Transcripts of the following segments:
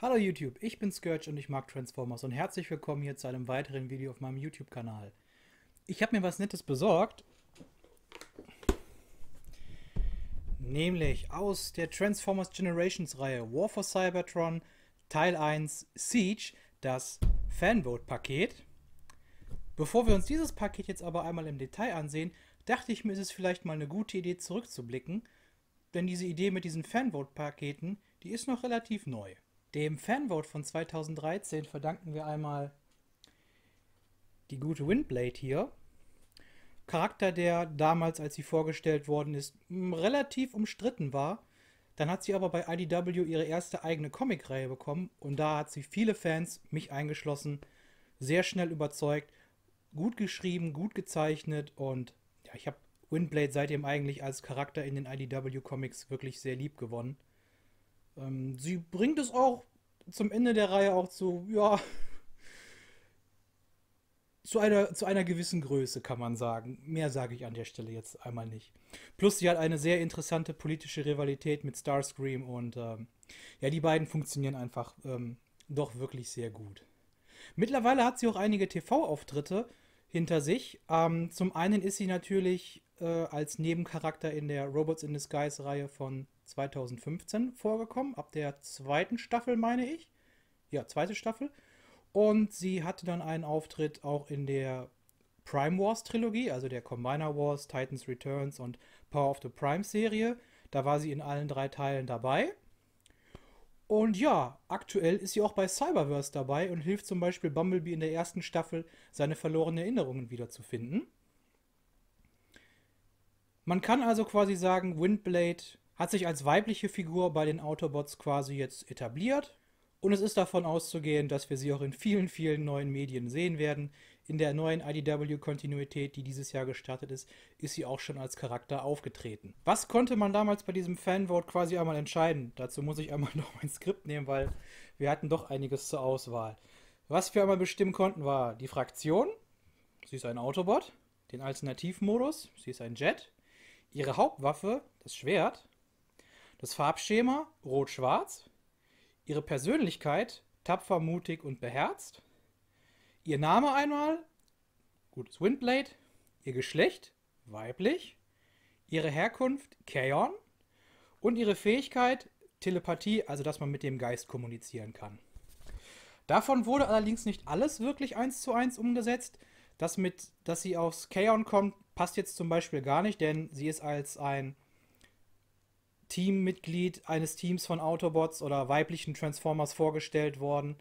Hallo YouTube, ich bin Scourge und ich mag Transformers und herzlich willkommen hier zu einem weiteren Video auf meinem YouTube-Kanal. Ich habe mir was Nettes besorgt, nämlich aus der Transformers Generations Reihe War for Cybertron Teil 1 Siege, das Fanvote-Paket. Bevor wir uns dieses Paket jetzt aber einmal im Detail ansehen, dachte ich mir, ist es vielleicht mal eine gute Idee zurückzublicken, denn diese Idee mit diesen Fanvote-Paketen, die ist noch relativ neu. Dem Fanvote von 2013 verdanken wir einmal die gute Windblade hier. Charakter, der damals, als sie vorgestellt worden ist, relativ umstritten war. Dann hat sie aber bei IDW ihre erste eigene Comicreihe bekommen und da hat sie viele Fans, mich eingeschlossen, sehr schnell überzeugt. Gut geschrieben, gut gezeichnet und ja, ich habe Windblade seitdem eigentlich als Charakter in den IDW Comics wirklich sehr lieb gewonnen. Ähm, sie bringt es auch zum Ende der Reihe auch zu, ja, zu einer, zu einer gewissen Größe, kann man sagen. Mehr sage ich an der Stelle jetzt einmal nicht. Plus, sie hat eine sehr interessante politische Rivalität mit Starscream und ähm, ja, die beiden funktionieren einfach ähm, doch wirklich sehr gut. Mittlerweile hat sie auch einige TV-Auftritte hinter sich. Ähm, zum einen ist sie natürlich äh, als Nebencharakter in der Robots in Disguise-Reihe von 2015 vorgekommen, ab der zweiten Staffel meine ich. Ja, zweite Staffel. Und sie hatte dann einen Auftritt auch in der Prime Wars Trilogie, also der Combiner Wars, Titans Returns und Power of the Prime Serie. Da war sie in allen drei Teilen dabei. Und ja, aktuell ist sie auch bei Cyberverse dabei und hilft zum Beispiel Bumblebee in der ersten Staffel, seine verlorenen Erinnerungen wiederzufinden. Man kann also quasi sagen, Windblade hat sich als weibliche Figur bei den Autobots quasi jetzt etabliert. Und es ist davon auszugehen, dass wir sie auch in vielen, vielen neuen Medien sehen werden. In der neuen IDW-Kontinuität, die dieses Jahr gestartet ist, ist sie auch schon als Charakter aufgetreten. Was konnte man damals bei diesem Fanvote quasi einmal entscheiden? Dazu muss ich einmal noch mein Skript nehmen, weil wir hatten doch einiges zur Auswahl. Was wir einmal bestimmen konnten, war die Fraktion. Sie ist ein Autobot. Den Alternativmodus. Sie ist ein Jet. Ihre Hauptwaffe, das Schwert. Das Farbschema rot-schwarz, ihre Persönlichkeit tapfer, mutig und beherzt, ihr Name einmal, gutes Windblade, ihr Geschlecht, weiblich, ihre Herkunft, Kaon, und ihre Fähigkeit, Telepathie, also dass man mit dem Geist kommunizieren kann. Davon wurde allerdings nicht alles wirklich eins zu eins umgesetzt. Das mit, dass sie aus Kaon kommt, passt jetzt zum Beispiel gar nicht, denn sie ist als ein Teammitglied eines Teams von Autobots oder weiblichen Transformers vorgestellt worden,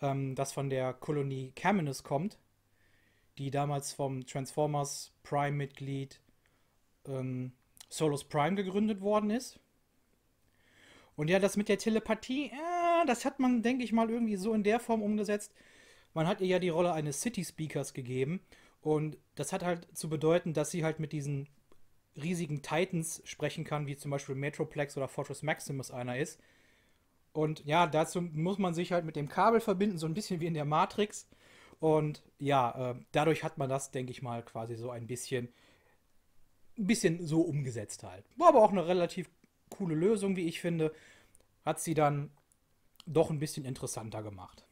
ähm, das von der Kolonie Caminus kommt, die damals vom Transformers Prime-Mitglied ähm, Solus Prime gegründet worden ist. Und ja, das mit der Telepathie, äh, das hat man, denke ich mal, irgendwie so in der Form umgesetzt. Man hat ihr ja die Rolle eines City Speakers gegeben. Und das hat halt zu bedeuten, dass sie halt mit diesen riesigen Titans sprechen kann, wie zum Beispiel Metroplex oder Fortress Maximus einer ist. Und ja, dazu muss man sich halt mit dem Kabel verbinden, so ein bisschen wie in der Matrix. Und ja, äh, dadurch hat man das, denke ich mal, quasi so ein bisschen, ein bisschen so umgesetzt halt. War aber auch eine relativ coole Lösung, wie ich finde. Hat sie dann doch ein bisschen interessanter gemacht.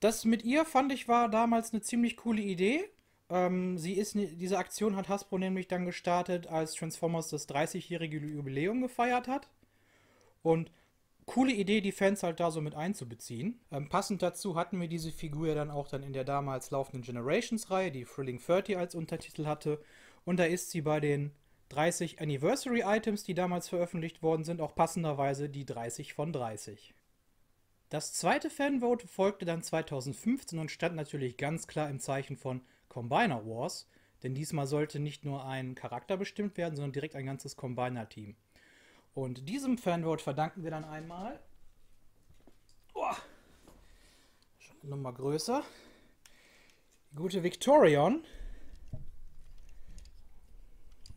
Das mit ihr fand ich war damals eine ziemlich coole Idee. Ähm, sie ist, diese Aktion hat Hasbro nämlich dann gestartet, als Transformers das 30-jährige Jubiläum gefeiert hat. Und coole Idee, die Fans halt da so mit einzubeziehen. Ähm, passend dazu hatten wir diese Figur ja dann auch dann in der damals laufenden Generations-Reihe, die Thrilling 30 als Untertitel hatte. Und da ist sie bei den 30 Anniversary Items, die damals veröffentlicht worden sind, auch passenderweise die 30 von 30. Das zweite Fanvote folgte dann 2015 und stand natürlich ganz klar im Zeichen von Combiner Wars, denn diesmal sollte nicht nur ein Charakter bestimmt werden, sondern direkt ein ganzes Combiner-Team. Und diesem Fanvote verdanken wir dann einmal. Oh, schon eine Nummer größer. Die gute Victorion.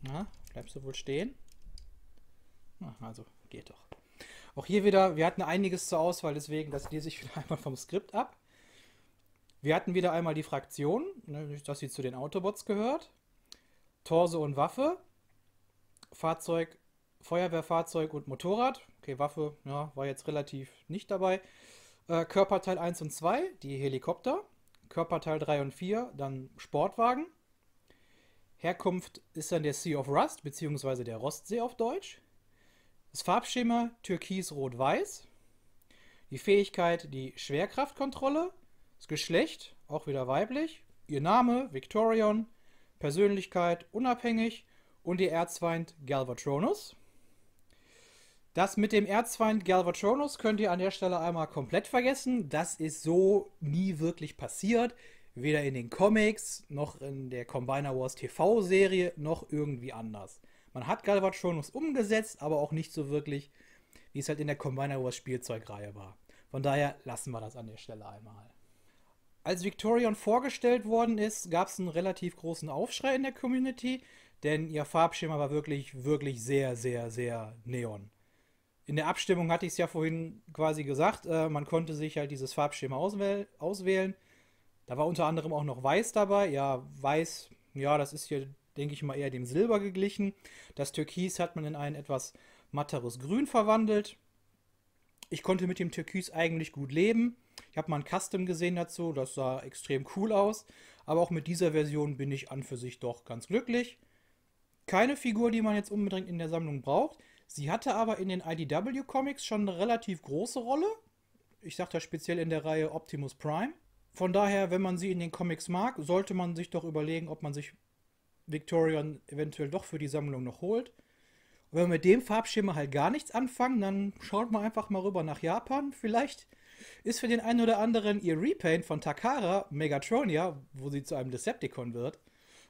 Na, bleibst du wohl stehen? Na, also, geht doch. Auch hier wieder, wir hatten einiges zur Auswahl, deswegen das lese ich wieder einmal vom Skript ab. Wir hatten wieder einmal die Fraktion, ne, dass sie zu den Autobots gehört. Torso und Waffe. Fahrzeug, Feuerwehrfahrzeug und Motorrad. Okay, Waffe ja, war jetzt relativ nicht dabei. Äh, Körperteil 1 und 2, die Helikopter. Körperteil 3 und 4, dann Sportwagen. Herkunft ist dann der Sea of Rust, beziehungsweise der Rostsee auf Deutsch. Das Farbschema türkis-rot-weiß. Die Fähigkeit die Schwerkraftkontrolle. Das Geschlecht, auch wieder weiblich, ihr Name Victorion, Persönlichkeit unabhängig und ihr Erzfeind Galvatronus. Das mit dem Erzfeind Galvatronus könnt ihr an der Stelle einmal komplett vergessen. Das ist so nie wirklich passiert. Weder in den Comics, noch in der Combiner Wars TV-Serie, noch irgendwie anders. Man hat Galvatronus umgesetzt, aber auch nicht so wirklich, wie es halt in der Combiner Wars Spielzeugreihe war. Von daher lassen wir das an der Stelle einmal. Als Victorion vorgestellt worden ist, gab es einen relativ großen Aufschrei in der Community, denn ihr Farbschema war wirklich, wirklich sehr, sehr, sehr neon. In der Abstimmung hatte ich es ja vorhin quasi gesagt, äh, man konnte sich halt dieses Farbschema auswähl auswählen. Da war unter anderem auch noch Weiß dabei. Ja, Weiß, ja, das ist hier, denke ich mal, eher dem Silber geglichen. Das Türkis hat man in ein etwas matteres Grün verwandelt. Ich konnte mit dem Türkis eigentlich gut leben ich habe mal ein Custom gesehen dazu, das sah extrem cool aus. Aber auch mit dieser Version bin ich an für sich doch ganz glücklich. Keine Figur, die man jetzt unbedingt in der Sammlung braucht. Sie hatte aber in den IDW Comics schon eine relativ große Rolle. Ich sage das speziell in der Reihe Optimus Prime. Von daher, wenn man sie in den Comics mag, sollte man sich doch überlegen, ob man sich Victorian eventuell doch für die Sammlung noch holt. Und wenn wir mit dem Farbschema halt gar nichts anfangen, dann schaut man einfach mal rüber nach Japan. Vielleicht ist für den einen oder anderen ihr Repaint von Takara, Megatronia, wo sie zu einem Decepticon wird,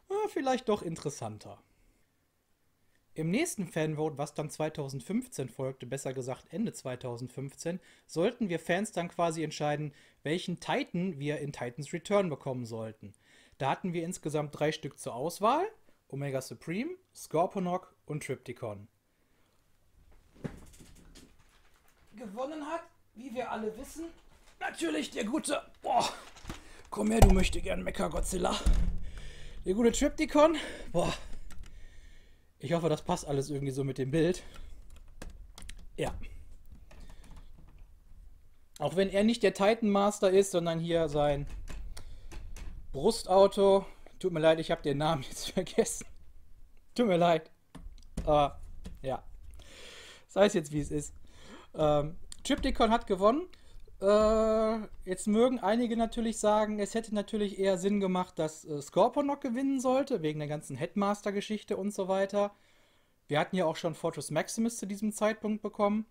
ah, vielleicht doch interessanter. Im nächsten Fanvote, was dann 2015 folgte, besser gesagt Ende 2015, sollten wir Fans dann quasi entscheiden, welchen Titan wir in Titans Return bekommen sollten. Da hatten wir insgesamt drei Stück zur Auswahl: Omega Supreme, Scorponok und Triptychon. Gewonnen hat wie wir alle wissen, natürlich der gute... Boah, komm her, du möchtest gern Mecha-Godzilla. Der gute Tripticon. Boah. Ich hoffe, das passt alles irgendwie so mit dem Bild. Ja. Auch wenn er nicht der Titan Master ist, sondern hier sein Brustauto. Tut mir leid, ich habe den Namen jetzt vergessen. Tut mir leid. Aber ah, ja. Sei es jetzt, wie es ist. Ähm, Triptychon hat gewonnen. Äh, jetzt mögen einige natürlich sagen, es hätte natürlich eher Sinn gemacht, dass äh, Scorpion noch gewinnen sollte, wegen der ganzen Headmaster-Geschichte und so weiter. Wir hatten ja auch schon Fortress Maximus zu diesem Zeitpunkt bekommen.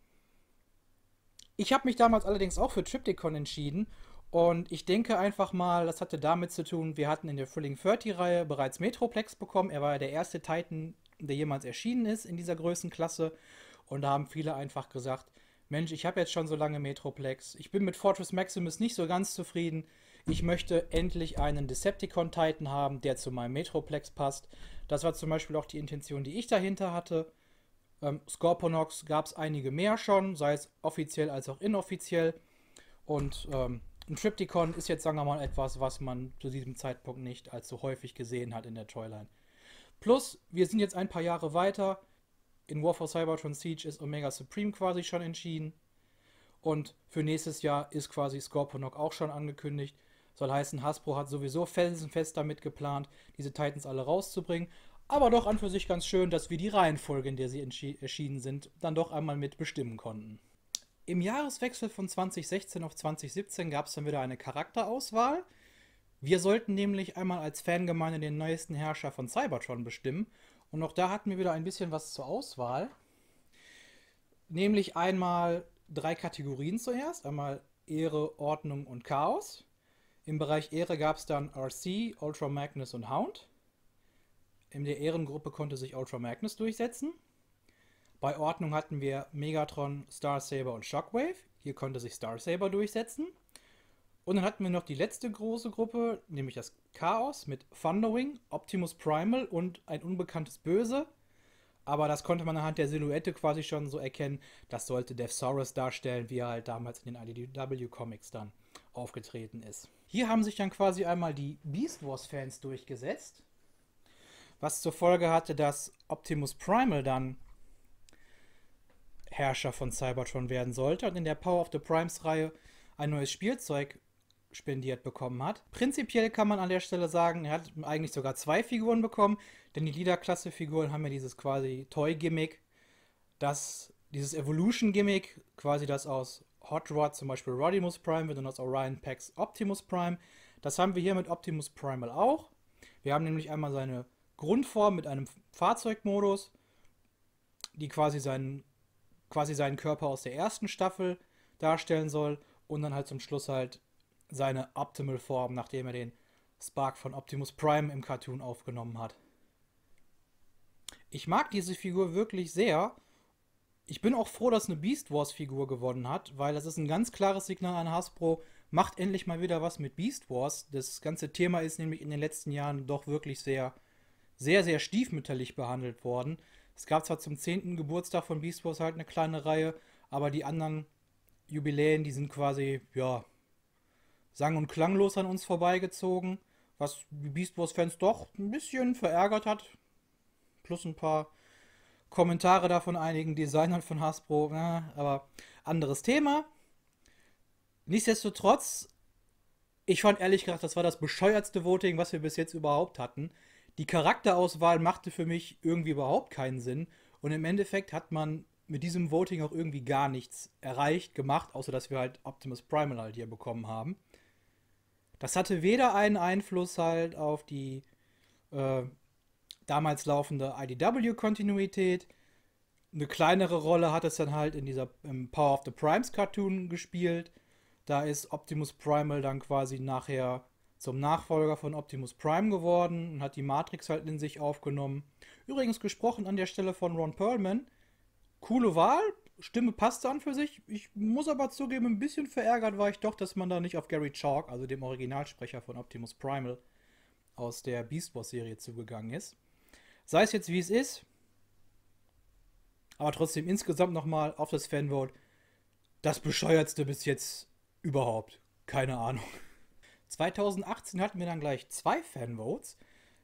Ich habe mich damals allerdings auch für Triptychon entschieden und ich denke einfach mal, das hatte damit zu tun, wir hatten in der Thrilling 30-Reihe bereits Metroplex bekommen. Er war ja der erste Titan, der jemals erschienen ist in dieser Größenklasse. Und da haben viele einfach gesagt, Mensch, ich habe jetzt schon so lange Metroplex. Ich bin mit Fortress Maximus nicht so ganz zufrieden. Ich möchte endlich einen Decepticon-Titan haben, der zu meinem Metroplex passt. Das war zum Beispiel auch die Intention, die ich dahinter hatte. Ähm, Scorponox gab es einige mehr schon, sei es offiziell als auch inoffiziell. Und ähm, ein Tripticon ist jetzt, sagen wir mal, etwas, was man zu diesem Zeitpunkt nicht allzu häufig gesehen hat in der Toyline. Plus, wir sind jetzt ein paar Jahre weiter in War for Cybertron Siege ist Omega Supreme quasi schon entschieden. Und für nächstes Jahr ist quasi Scorponok auch schon angekündigt. Soll heißen, Hasbro hat sowieso felsenfest damit geplant, diese Titans alle rauszubringen. Aber doch an für sich ganz schön, dass wir die Reihenfolge, in der sie erschienen sind, dann doch einmal mitbestimmen konnten. Im Jahreswechsel von 2016 auf 2017 gab es dann wieder eine Charakterauswahl. Wir sollten nämlich einmal als Fangemeinde den neuesten Herrscher von Cybertron bestimmen und auch da hatten wir wieder ein bisschen was zur Auswahl. Nämlich einmal drei Kategorien zuerst. Einmal Ehre, Ordnung und Chaos. Im Bereich Ehre gab es dann RC, Ultra Magnus und Hound. In der Ehrengruppe konnte sich Ultra Magnus durchsetzen. Bei Ordnung hatten wir Megatron, Star Saber und Shockwave. Hier konnte sich Star Saber durchsetzen. Und dann hatten wir noch die letzte große Gruppe, nämlich das Chaos mit Thunderwing, Optimus Primal und ein unbekanntes Böse. Aber das konnte man anhand der Silhouette quasi schon so erkennen. Das sollte Devsaurus darstellen, wie er halt damals in den IDW Comics dann aufgetreten ist. Hier haben sich dann quasi einmal die Beast Wars Fans durchgesetzt, was zur Folge hatte, dass Optimus Primal dann Herrscher von Cybertron werden sollte und in der Power of the Primes Reihe ein neues Spielzeug spendiert bekommen hat. Prinzipiell kann man an der Stelle sagen, er hat eigentlich sogar zwei Figuren bekommen, denn die liederklasse figuren haben ja dieses quasi Toy-Gimmick, das, dieses Evolution-Gimmick, quasi das aus Hot Rod zum Beispiel Rodimus Prime wird und aus Orion Pax Optimus Prime. Das haben wir hier mit Optimus Primal auch. Wir haben nämlich einmal seine Grundform mit einem Fahrzeugmodus, die quasi seinen, quasi seinen Körper aus der ersten Staffel darstellen soll und dann halt zum Schluss halt seine Optimal Form, nachdem er den Spark von Optimus Prime im Cartoon aufgenommen hat. Ich mag diese Figur wirklich sehr. Ich bin auch froh, dass eine Beast Wars Figur gewonnen hat, weil das ist ein ganz klares Signal an Hasbro, macht endlich mal wieder was mit Beast Wars. Das ganze Thema ist nämlich in den letzten Jahren doch wirklich sehr, sehr, sehr stiefmütterlich behandelt worden. Es gab zwar zum 10. Geburtstag von Beast Wars halt eine kleine Reihe, aber die anderen Jubiläen, die sind quasi, ja, sang- und klanglos an uns vorbeigezogen, was die Beast Wars Fans doch ein bisschen verärgert hat. Plus ein paar Kommentare da von einigen Designern von Hasbro, na, ne? aber anderes Thema. Nichtsdestotrotz, ich fand ehrlich gesagt, das war das bescheuertste Voting, was wir bis jetzt überhaupt hatten. Die Charakterauswahl machte für mich irgendwie überhaupt keinen Sinn. Und im Endeffekt hat man mit diesem Voting auch irgendwie gar nichts erreicht, gemacht, außer dass wir halt Optimus Primal halt hier bekommen haben. Das hatte weder einen Einfluss halt auf die äh, damals laufende IDW-Kontinuität. Eine kleinere Rolle hat es dann halt in dieser Power of the Primes Cartoon gespielt. Da ist Optimus Primal dann quasi nachher zum Nachfolger von Optimus Prime geworden und hat die Matrix halt in sich aufgenommen. Übrigens gesprochen an der Stelle von Ron Perlman. Coole Wahl, Stimme passte an für sich. Ich muss aber zugeben, ein bisschen verärgert war ich doch, dass man da nicht auf Gary Chalk, also dem Originalsprecher von Optimus Primal aus der Beast Wars Serie zugegangen ist. Sei es jetzt wie es ist, aber trotzdem insgesamt nochmal auf das Fanvote das bescheuertste bis jetzt überhaupt. Keine Ahnung. 2018 hatten wir dann gleich zwei Fanvotes.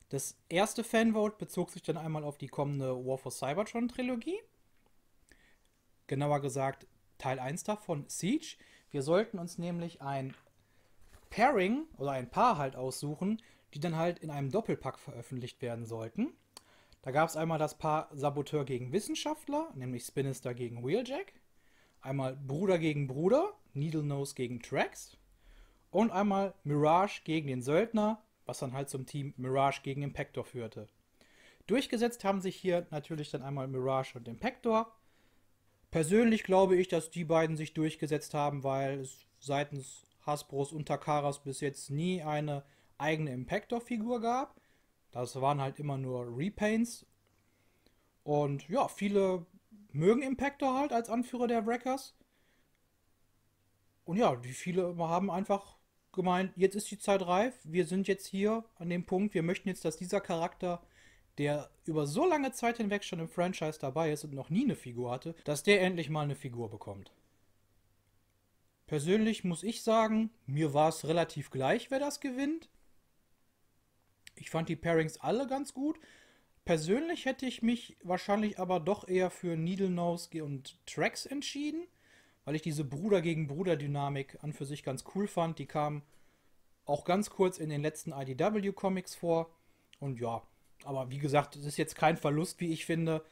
Das erste Fanvote bezog sich dann einmal auf die kommende War for Cybertron Trilogie. Genauer gesagt Teil 1 davon, Siege. Wir sollten uns nämlich ein Pairing oder ein Paar halt aussuchen, die dann halt in einem Doppelpack veröffentlicht werden sollten. Da gab es einmal das Paar Saboteur gegen Wissenschaftler, nämlich Spinister gegen Wheeljack. Einmal Bruder gegen Bruder, Needlenose gegen Trax. Und einmal Mirage gegen den Söldner, was dann halt zum Team Mirage gegen Impactor führte. Durchgesetzt haben sich hier natürlich dann einmal Mirage und Impactor. Persönlich glaube ich, dass die beiden sich durchgesetzt haben, weil es seitens Hasbros und Takaras bis jetzt nie eine eigene Impactor-Figur gab. Das waren halt immer nur Repaints. Und ja, viele mögen Impactor halt als Anführer der Wreckers. Und ja, die viele haben einfach gemeint, jetzt ist die Zeit reif, wir sind jetzt hier an dem Punkt, wir möchten jetzt, dass dieser Charakter der über so lange Zeit hinweg schon im Franchise dabei ist und noch nie eine Figur hatte, dass der endlich mal eine Figur bekommt. Persönlich muss ich sagen, mir war es relativ gleich, wer das gewinnt. Ich fand die Pairings alle ganz gut. Persönlich hätte ich mich wahrscheinlich aber doch eher für Needle Nose und Trax entschieden, weil ich diese Bruder gegen Bruder Dynamik an für sich ganz cool fand. Die kam auch ganz kurz in den letzten IDW Comics vor. Und ja, aber wie gesagt, es ist jetzt kein Verlust, wie ich finde,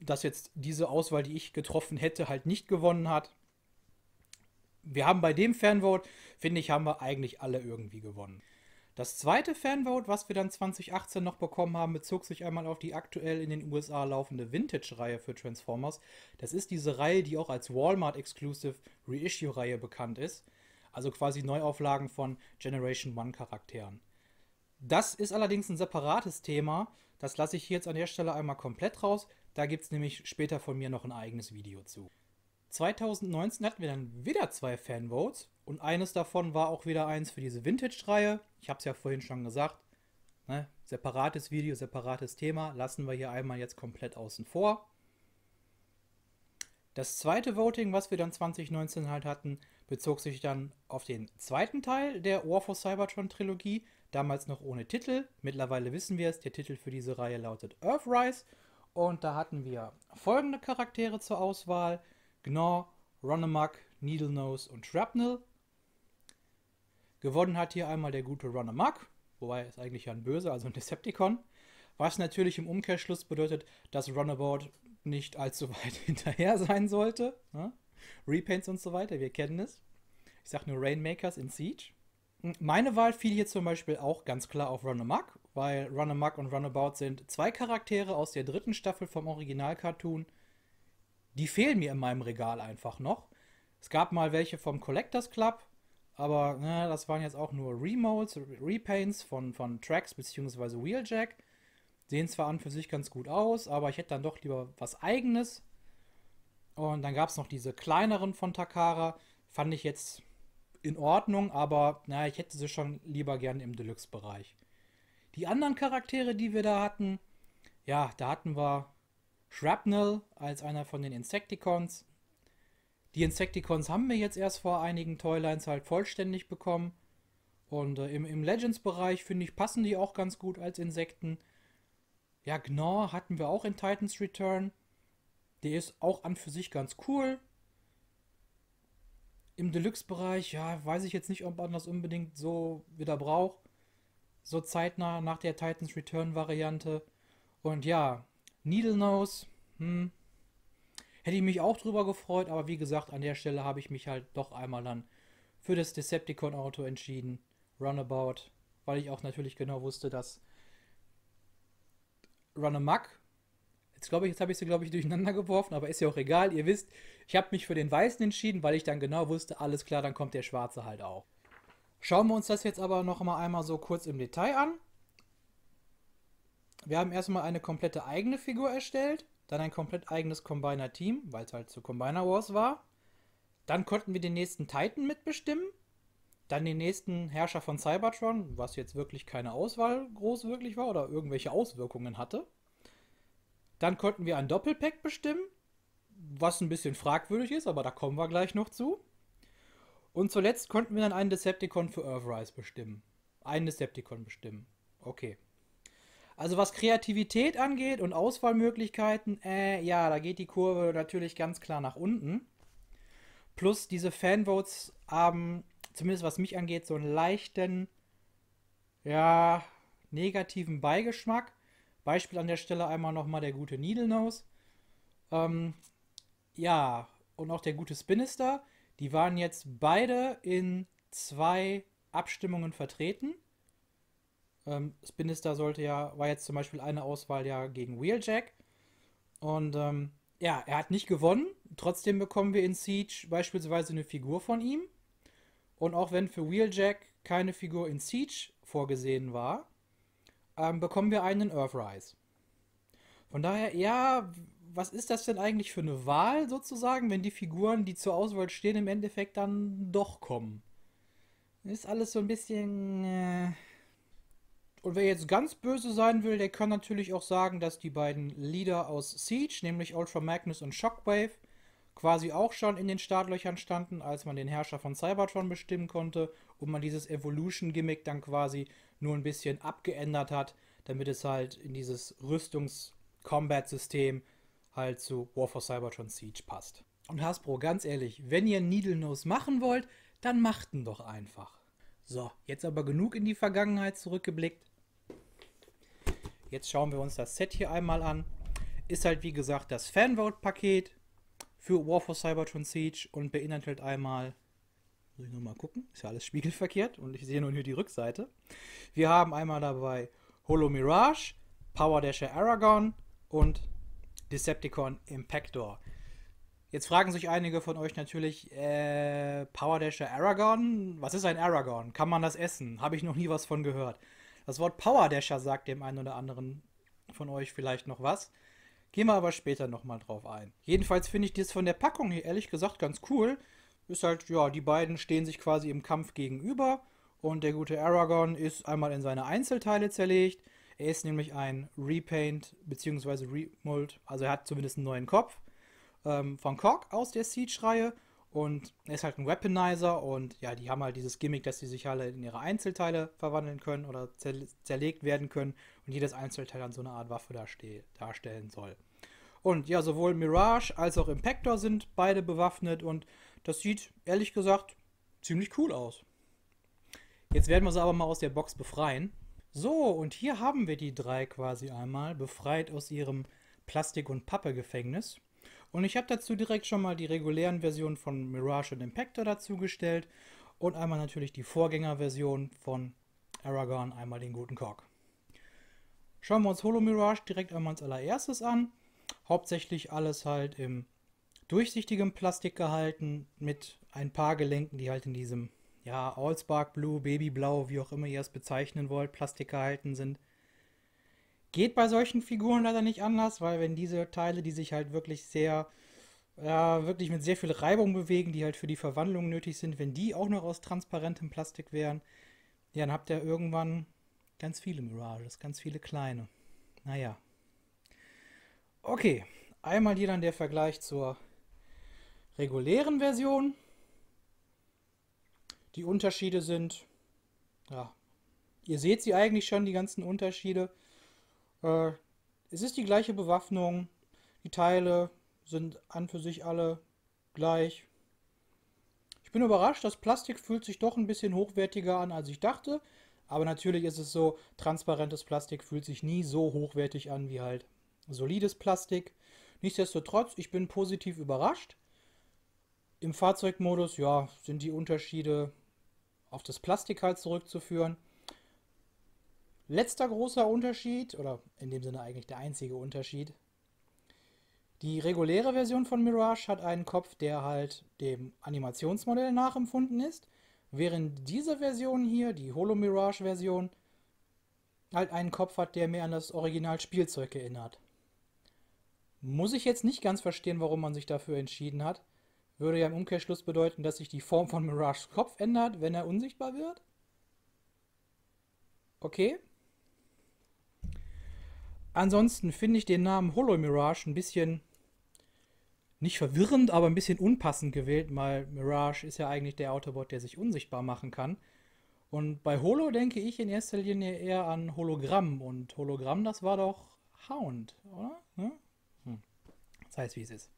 dass jetzt diese Auswahl, die ich getroffen hätte, halt nicht gewonnen hat. Wir haben bei dem Fanvote, finde ich, haben wir eigentlich alle irgendwie gewonnen. Das zweite Fanvote, was wir dann 2018 noch bekommen haben, bezog sich einmal auf die aktuell in den USA laufende Vintage-Reihe für Transformers. Das ist diese Reihe, die auch als Walmart-Exclusive Reissue-Reihe bekannt ist. Also quasi Neuauflagen von Generation One-Charakteren. Das ist allerdings ein separates Thema. Das lasse ich jetzt an der Stelle einmal komplett raus. Da gibt es nämlich später von mir noch ein eigenes Video zu. 2019 hatten wir dann wieder zwei Fanvotes und eines davon war auch wieder eins für diese Vintage-Reihe. Ich habe es ja vorhin schon gesagt. Ne? Separates Video, separates Thema lassen wir hier einmal jetzt komplett außen vor. Das zweite Voting, was wir dann 2019 halt hatten, bezog sich dann auf den zweiten Teil der War for Cybertron Trilogie. Damals noch ohne Titel. Mittlerweile wissen wir es. Der Titel für diese Reihe lautet Earthrise. Und da hatten wir folgende Charaktere zur Auswahl: Gnaw, Runamuck, Needlenose und Shrapnel. Gewonnen hat hier einmal der gute Runamuck, wobei er ist eigentlich ja ein Böser, also ein Decepticon. Was natürlich im Umkehrschluss bedeutet, dass Runabout nicht allzu weit hinterher sein sollte. Ne? Repaints und so weiter, wir kennen es. Ich sage nur Rainmakers in Siege. Meine Wahl fiel hier zum Beispiel auch ganz klar auf Run Amok, weil Run Amok und Runabout sind zwei Charaktere aus der dritten Staffel vom Original-Cartoon. Die fehlen mir in meinem Regal einfach noch. Es gab mal welche vom Collectors Club, aber na, ne, das waren jetzt auch nur Remolds, Repaints von, von Tracks bzw. Wheeljack. Sehen zwar an für sich ganz gut aus, aber ich hätte dann doch lieber was eigenes. Und dann gab es noch diese kleineren von Takara. Fand ich jetzt in Ordnung, aber naja, ich hätte sie schon lieber gern im Deluxe-Bereich. Die anderen Charaktere, die wir da hatten, ja, da hatten wir Shrapnel als einer von den Insecticons. Die Insecticons haben wir jetzt erst vor einigen Toylines halt vollständig bekommen. Und äh, im, im Legends-Bereich, finde ich, passen die auch ganz gut als Insekten. Ja, Gnaw hatten wir auch in Titans Return. Der ist auch an für sich ganz cool. Im Deluxe-Bereich, ja, weiß ich jetzt nicht, ob man das unbedingt so wieder braucht. So zeitnah nach der Titans Return-Variante. Und ja, Needle Nose, hm, hätte ich mich auch drüber gefreut, aber wie gesagt, an der Stelle habe ich mich halt doch einmal dann für das Decepticon-Auto entschieden. Runabout, weil ich auch natürlich genau wusste, dass Runamuck Jetzt glaube ich, jetzt habe ich sie, glaube ich, durcheinander geworfen, aber ist ja auch egal. Ihr wisst, ich habe mich für den Weißen entschieden, weil ich dann genau wusste, alles klar, dann kommt der Schwarze halt auch. Schauen wir uns das jetzt aber noch mal einmal so kurz im Detail an. Wir haben erstmal eine komplette eigene Figur erstellt, dann ein komplett eigenes Combiner-Team, weil es halt zu Combiner Wars war. Dann konnten wir den nächsten Titan mitbestimmen, dann den nächsten Herrscher von Cybertron, was jetzt wirklich keine Auswahl groß wirklich war oder irgendwelche Auswirkungen hatte. Dann konnten wir ein Doppelpack bestimmen, was ein bisschen fragwürdig ist, aber da kommen wir gleich noch zu. Und zuletzt konnten wir dann einen Decepticon für Earthrise bestimmen. Einen Decepticon bestimmen. Okay. Also was Kreativität angeht und Auswahlmöglichkeiten, äh, ja, da geht die Kurve natürlich ganz klar nach unten. Plus diese Fanvotes haben, zumindest was mich angeht, so einen leichten, ja, negativen Beigeschmack. Beispiel an der Stelle einmal nochmal der gute Needlenose. Ähm, ja, und auch der gute Spinister. Die waren jetzt beide in zwei Abstimmungen vertreten. Ähm, Spinister sollte ja, war jetzt zum Beispiel eine Auswahl ja gegen Wheeljack. Und ähm, ja, er hat nicht gewonnen. Trotzdem bekommen wir in Siege beispielsweise eine Figur von ihm. Und auch wenn für Wheeljack keine Figur in Siege vorgesehen war, ähm, bekommen wir einen Earthrise. Von daher, ja, was ist das denn eigentlich für eine Wahl sozusagen, wenn die Figuren, die zur Auswahl stehen, im Endeffekt dann doch kommen? Ist alles so ein bisschen... Äh und wer jetzt ganz böse sein will, der kann natürlich auch sagen, dass die beiden Leader aus Siege, nämlich Ultra Magnus und Shockwave, quasi auch schon in den Startlöchern standen, als man den Herrscher von Cybertron bestimmen konnte und man dieses Evolution-Gimmick dann quasi nur ein bisschen abgeändert hat, damit es halt in dieses Rüstungs-Combat-System halt zu War for Cybertron Siege passt. Und Hasbro, ganz ehrlich, wenn ihr Needle Nose machen wollt, dann macht ihn doch einfach. So, jetzt aber genug in die Vergangenheit zurückgeblickt. Jetzt schauen wir uns das Set hier einmal an. Ist halt wie gesagt das Fanvote-Paket für War for Cybertron Siege und beinhaltet einmal soll ich nochmal gucken. Ist ja alles spiegelverkehrt und ich sehe nur hier die Rückseite. Wir haben einmal dabei Holo Mirage, Power Dasher Aragon und Decepticon Impactor. Jetzt fragen sich einige von euch natürlich, äh, Power Dasher Aragon? Was ist ein Aragon? Kann man das essen? Habe ich noch nie was von gehört. Das Wort Power Dasher sagt dem einen oder anderen von euch vielleicht noch was. Gehen wir aber später nochmal drauf ein. Jedenfalls finde ich das von der Packung hier ehrlich gesagt ganz cool ist halt, ja, die beiden stehen sich quasi im Kampf gegenüber und der gute Aragorn ist einmal in seine Einzelteile zerlegt. Er ist nämlich ein Repaint bzw. Remold, also er hat zumindest einen neuen Kopf ähm, von Korg aus der Siege-Reihe und er ist halt ein Weaponizer und ja, die haben halt dieses Gimmick, dass sie sich alle in ihre Einzelteile verwandeln können oder zerlegt werden können und jedes Einzelteil dann so eine Art Waffe darstellen soll. Und ja, sowohl Mirage als auch Impactor sind beide bewaffnet und das sieht ehrlich gesagt ziemlich cool aus. Jetzt werden wir sie aber mal aus der Box befreien. So, und hier haben wir die drei quasi einmal befreit aus ihrem Plastik- und Pappe-Gefängnis. Und ich habe dazu direkt schon mal die regulären Versionen von Mirage und Impactor dazu gestellt und einmal natürlich die Vorgängerversion von Aragorn, einmal den guten Kork. Schauen wir uns Holo Mirage direkt einmal als allererstes an. Hauptsächlich alles halt im durchsichtigem Plastik gehalten mit ein paar Gelenken, die halt in diesem ja, Allspark Blue, Babyblau, wie auch immer ihr es bezeichnen wollt, Plastik gehalten sind. Geht bei solchen Figuren leider nicht anders, weil wenn diese Teile, die sich halt wirklich sehr, ja, wirklich mit sehr viel Reibung bewegen, die halt für die Verwandlung nötig sind, wenn die auch noch aus transparentem Plastik wären, ja, dann habt ihr irgendwann ganz viele Mirages, ganz viele kleine. Naja. Okay, einmal hier dann der Vergleich zur regulären Version. Die Unterschiede sind, ja, ihr seht sie eigentlich schon, die ganzen Unterschiede. Äh, es ist die gleiche Bewaffnung, die Teile sind an für sich alle gleich. Ich bin überrascht, das Plastik fühlt sich doch ein bisschen hochwertiger an, als ich dachte. Aber natürlich ist es so, transparentes Plastik fühlt sich nie so hochwertig an wie halt solides Plastik. Nichtsdestotrotz, ich bin positiv überrascht. Im Fahrzeugmodus, ja, sind die Unterschiede auf das Plastik halt zurückzuführen. Letzter großer Unterschied, oder in dem Sinne eigentlich der einzige Unterschied, die reguläre Version von Mirage hat einen Kopf, der halt dem Animationsmodell nachempfunden ist, während diese Version hier, die Holo Mirage Version, halt einen Kopf hat, der mehr an das Original Spielzeug erinnert. Muss ich jetzt nicht ganz verstehen, warum man sich dafür entschieden hat. Würde ja im Umkehrschluss bedeuten, dass sich die Form von Mirages Kopf ändert, wenn er unsichtbar wird. Okay. Ansonsten finde ich den Namen Holo Mirage ein bisschen nicht verwirrend, aber ein bisschen unpassend gewählt, weil Mirage ist ja eigentlich der Autobot, der sich unsichtbar machen kann. Und bei Holo denke ich in erster Linie eher an Hologramm. Und Hologramm, das war doch Hound, oder? Ne? Hm? Hm. Das heißt, wie es ist.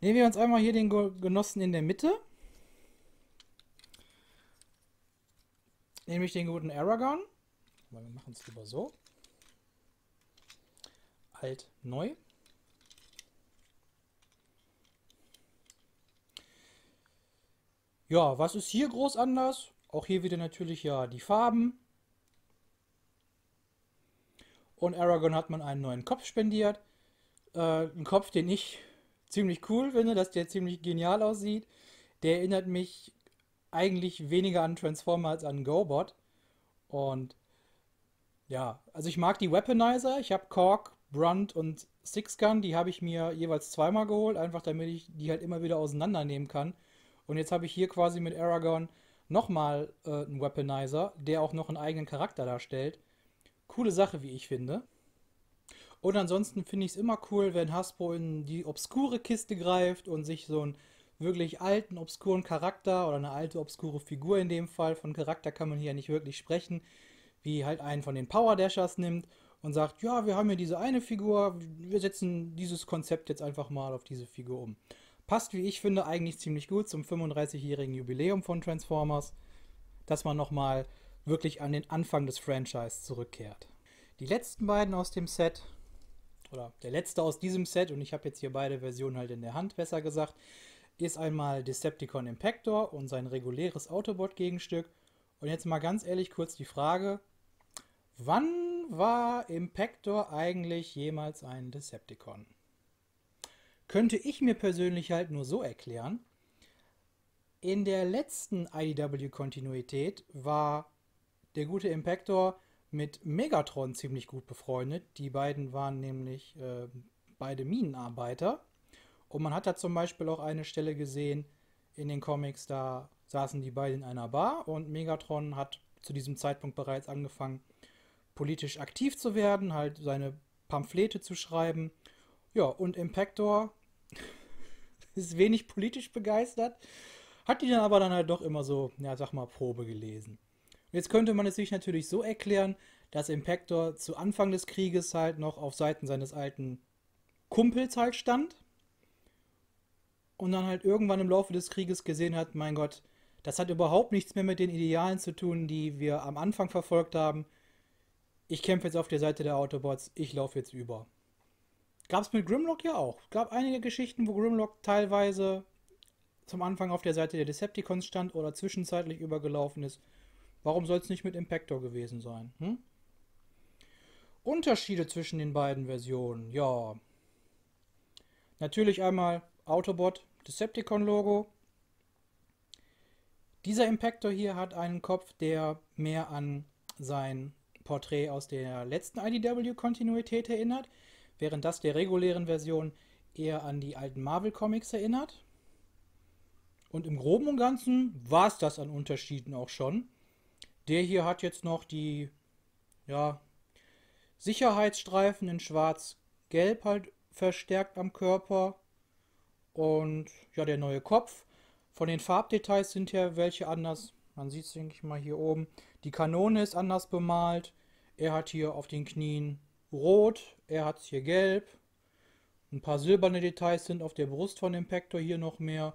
Nehmen wir uns einmal hier den Genossen in der Mitte. Nämlich den guten Aragon. Aber wir machen es lieber so. Alt, neu. Ja, was ist hier groß anders? Auch hier wieder natürlich ja die Farben. Und Aragon hat man einen neuen Kopf spendiert. Äh, einen Kopf, den ich ziemlich cool finde, dass der ziemlich genial aussieht. Der erinnert mich eigentlich weniger an Transformer als an GoBot. Und ja, also ich mag die Weaponizer. Ich habe Korg, Brunt und Sixgun. Die habe ich mir jeweils zweimal geholt, einfach damit ich die halt immer wieder auseinandernehmen kann. Und jetzt habe ich hier quasi mit Aragorn nochmal äh, einen Weaponizer, der auch noch einen eigenen Charakter darstellt. Coole Sache, wie ich finde. Und ansonsten finde ich es immer cool, wenn Hasbro in die obskure Kiste greift und sich so einen wirklich alten, obskuren Charakter oder eine alte, obskure Figur in dem Fall, von Charakter kann man hier nicht wirklich sprechen, wie halt einen von den Power Dashers nimmt und sagt, ja, wir haben hier diese eine Figur, wir setzen dieses Konzept jetzt einfach mal auf diese Figur um. Passt, wie ich finde, eigentlich ziemlich gut zum 35-jährigen Jubiläum von Transformers, dass man nochmal wirklich an den Anfang des Franchise zurückkehrt. Die letzten beiden aus dem Set oder der letzte aus diesem Set, und ich habe jetzt hier beide Versionen halt in der Hand, besser gesagt, ist einmal Decepticon Impactor und sein reguläres Autobot-Gegenstück. Und jetzt mal ganz ehrlich kurz die Frage, wann war Impactor eigentlich jemals ein Decepticon? Könnte ich mir persönlich halt nur so erklären, in der letzten IDW-Kontinuität war der gute Impactor mit Megatron ziemlich gut befreundet. Die beiden waren nämlich äh, beide Minenarbeiter. Und man hat da zum Beispiel auch eine Stelle gesehen in den Comics, da saßen die beiden in einer Bar und Megatron hat zu diesem Zeitpunkt bereits angefangen, politisch aktiv zu werden, halt seine Pamphlete zu schreiben. Ja, und Impactor ist wenig politisch begeistert, hat die dann aber dann halt doch immer so, ja, sag mal, Probe gelesen. Jetzt könnte man es sich natürlich so erklären, dass Impactor zu Anfang des Krieges halt noch auf Seiten seines alten Kumpels halt stand und dann halt irgendwann im Laufe des Krieges gesehen hat, mein Gott, das hat überhaupt nichts mehr mit den Idealen zu tun, die wir am Anfang verfolgt haben. Ich kämpfe jetzt auf der Seite der Autobots, ich laufe jetzt über. Gab es mit Grimlock ja auch. Gab einige Geschichten, wo Grimlock teilweise zum Anfang auf der Seite der Decepticons stand oder zwischenzeitlich übergelaufen ist Warum soll es nicht mit Impactor gewesen sein? Hm? Unterschiede zwischen den beiden Versionen, ja. Natürlich einmal Autobot Decepticon-Logo. Dieser Impactor hier hat einen Kopf, der mehr an sein Porträt aus der letzten IDW-Kontinuität erinnert, während das der regulären Version eher an die alten Marvel-Comics erinnert. Und im Groben und Ganzen war es das an Unterschieden auch schon. Der hier hat jetzt noch die ja, Sicherheitsstreifen in schwarz-gelb halt verstärkt am Körper. Und ja, der neue Kopf. Von den Farbdetails sind ja welche anders. Man sieht es, denke ich mal, hier oben. Die Kanone ist anders bemalt. Er hat hier auf den Knien rot. Er hat es hier gelb. Ein paar silberne Details sind auf der Brust von dem Pector hier noch mehr.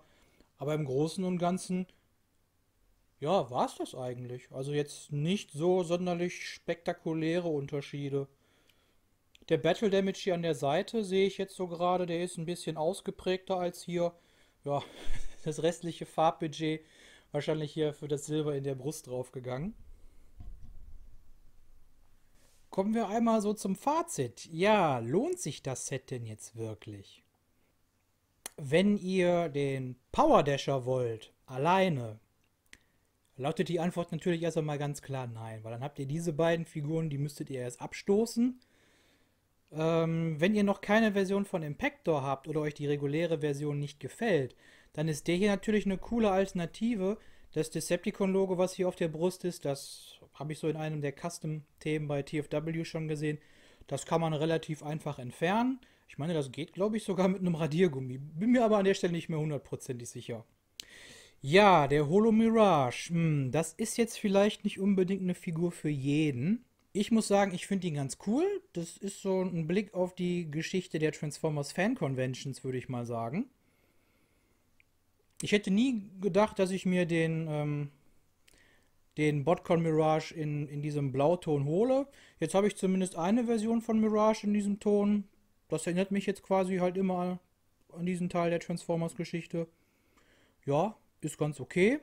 Aber im Großen und Ganzen ja, war es das eigentlich. Also jetzt nicht so sonderlich spektakuläre Unterschiede. Der Battle Damage hier an der Seite sehe ich jetzt so gerade, der ist ein bisschen ausgeprägter als hier. Ja, das restliche Farbbudget wahrscheinlich hier für das Silber in der Brust draufgegangen. Kommen wir einmal so zum Fazit. Ja, lohnt sich das Set denn jetzt wirklich? Wenn ihr den Power Dasher wollt, alleine, Lautet die Antwort natürlich erst einmal ganz klar nein, weil dann habt ihr diese beiden Figuren, die müsstet ihr erst abstoßen. Ähm, wenn ihr noch keine Version von Impactor habt oder euch die reguläre Version nicht gefällt, dann ist der hier natürlich eine coole Alternative. Das Decepticon-Logo, was hier auf der Brust ist, das habe ich so in einem der Custom-Themen bei TFW schon gesehen. Das kann man relativ einfach entfernen. Ich meine, das geht, glaube ich, sogar mit einem Radiergummi. Bin mir aber an der Stelle nicht mehr hundertprozentig sicher. Ja, der Holo Mirage. Hm, das ist jetzt vielleicht nicht unbedingt eine Figur für jeden. Ich muss sagen, ich finde ihn ganz cool. Das ist so ein Blick auf die Geschichte der Transformers Fan Conventions, würde ich mal sagen. Ich hätte nie gedacht, dass ich mir den, ähm, den Botcon Mirage in, in diesem Blauton hole. Jetzt habe ich zumindest eine Version von Mirage in diesem Ton. Das erinnert mich jetzt quasi halt immer an diesen Teil der Transformers-Geschichte. Ja, ist ganz okay,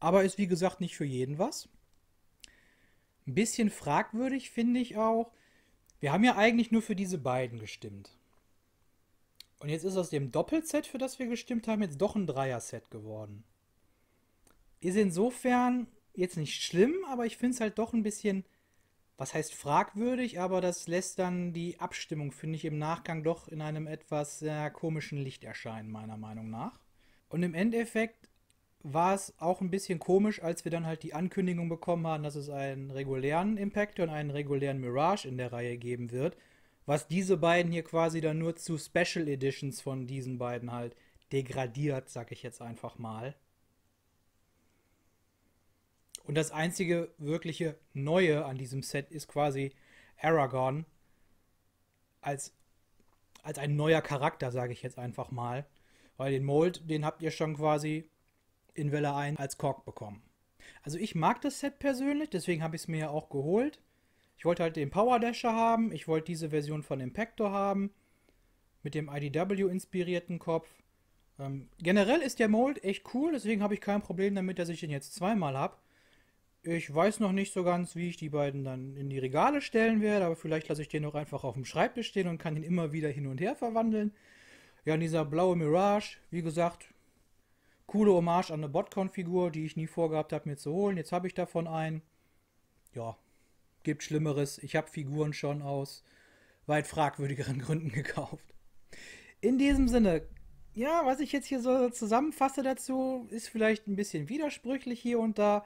aber ist wie gesagt nicht für jeden was. Ein bisschen fragwürdig finde ich auch, wir haben ja eigentlich nur für diese beiden gestimmt. Und jetzt ist aus dem Doppelset, für das wir gestimmt haben, jetzt doch ein Dreier-Set geworden. Ist insofern jetzt nicht schlimm, aber ich finde es halt doch ein bisschen, was heißt fragwürdig, aber das lässt dann die Abstimmung, finde ich, im Nachgang doch in einem etwas äh, komischen Licht erscheinen, meiner Meinung nach. Und im Endeffekt war es auch ein bisschen komisch, als wir dann halt die Ankündigung bekommen haben, dass es einen regulären Impactor und einen regulären Mirage in der Reihe geben wird. Was diese beiden hier quasi dann nur zu Special Editions von diesen beiden halt degradiert, sag ich jetzt einfach mal. Und das einzige wirkliche Neue an diesem Set ist quasi Aragorn als, als ein neuer Charakter, sage ich jetzt einfach mal. Weil den Mold, den habt ihr schon quasi in Welle 1 als Kork bekommen. Also ich mag das Set persönlich, deswegen habe ich es mir ja auch geholt. Ich wollte halt den Power Dasher haben, ich wollte diese Version von Impactor haben, mit dem IDW-inspirierten Kopf. Ähm, generell ist der Mold echt cool, deswegen habe ich kein Problem damit, dass ich den jetzt zweimal habe. Ich weiß noch nicht so ganz, wie ich die beiden dann in die Regale stellen werde, aber vielleicht lasse ich den noch einfach auf dem Schreibtisch stehen und kann ihn immer wieder hin und her verwandeln. Ja, dieser blaue Mirage, wie gesagt, coole Hommage an eine Botcon-Figur, die ich nie vorgehabt habe, mir zu holen. Jetzt habe ich davon einen. Ja, gibt Schlimmeres. Ich habe Figuren schon aus weit fragwürdigeren Gründen gekauft. In diesem Sinne, ja, was ich jetzt hier so zusammenfasse dazu, ist vielleicht ein bisschen widersprüchlich hier und da.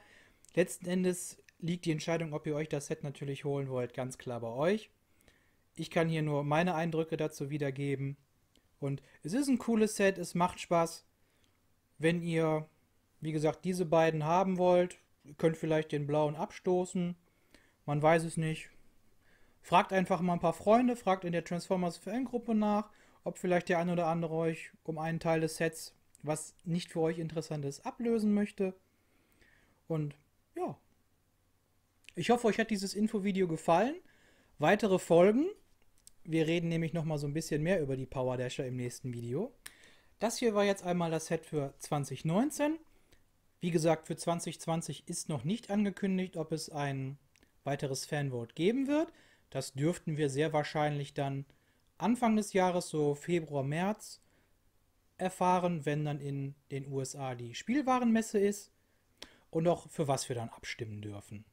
Letzten Endes liegt die Entscheidung, ob ihr euch das Set natürlich holen wollt, ganz klar bei euch. Ich kann hier nur meine Eindrücke dazu wiedergeben. Und es ist ein cooles Set, es macht Spaß. Wenn ihr, wie gesagt, diese beiden haben wollt, könnt vielleicht den blauen abstoßen. Man weiß es nicht. Fragt einfach mal ein paar Freunde, fragt in der Transformers Fan-Gruppe nach, ob vielleicht der ein oder andere euch um einen Teil des Sets, was nicht für euch interessant ist, ablösen möchte. Und ja. Ich hoffe, euch hat dieses Infovideo gefallen. Weitere Folgen wir reden nämlich nochmal so ein bisschen mehr über die Power Dasher im nächsten Video. Das hier war jetzt einmal das Set für 2019. Wie gesagt, für 2020 ist noch nicht angekündigt, ob es ein weiteres Fanvote geben wird. Das dürften wir sehr wahrscheinlich dann Anfang des Jahres, so Februar, März, erfahren, wenn dann in den USA die Spielwarenmesse ist und auch für was wir dann abstimmen dürfen.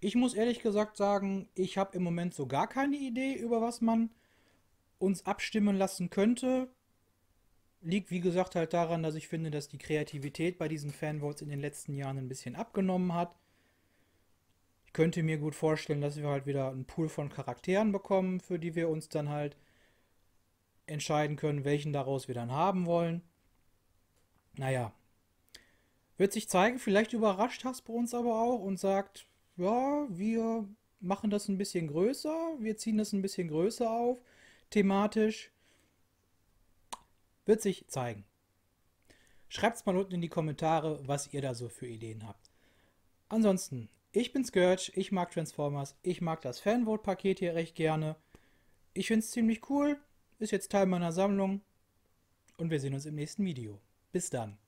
Ich muss ehrlich gesagt sagen, ich habe im Moment so gar keine Idee, über was man uns abstimmen lassen könnte. Liegt, wie gesagt, halt daran, dass ich finde, dass die Kreativität bei diesen Fanvotes in den letzten Jahren ein bisschen abgenommen hat. Ich könnte mir gut vorstellen, dass wir halt wieder einen Pool von Charakteren bekommen, für die wir uns dann halt entscheiden können, welchen daraus wir dann haben wollen. Naja. Wird sich zeigen, vielleicht überrascht Hasbro uns aber auch und sagt, ja, wir machen das ein bisschen größer, wir ziehen das ein bisschen größer auf, thematisch. Wird sich zeigen. Schreibt es mal unten in die Kommentare, was ihr da so für Ideen habt. Ansonsten, ich bin Scourge, ich mag Transformers, ich mag das Fanvote-Paket hier recht gerne. Ich finde es ziemlich cool, ist jetzt Teil meiner Sammlung und wir sehen uns im nächsten Video. Bis dann.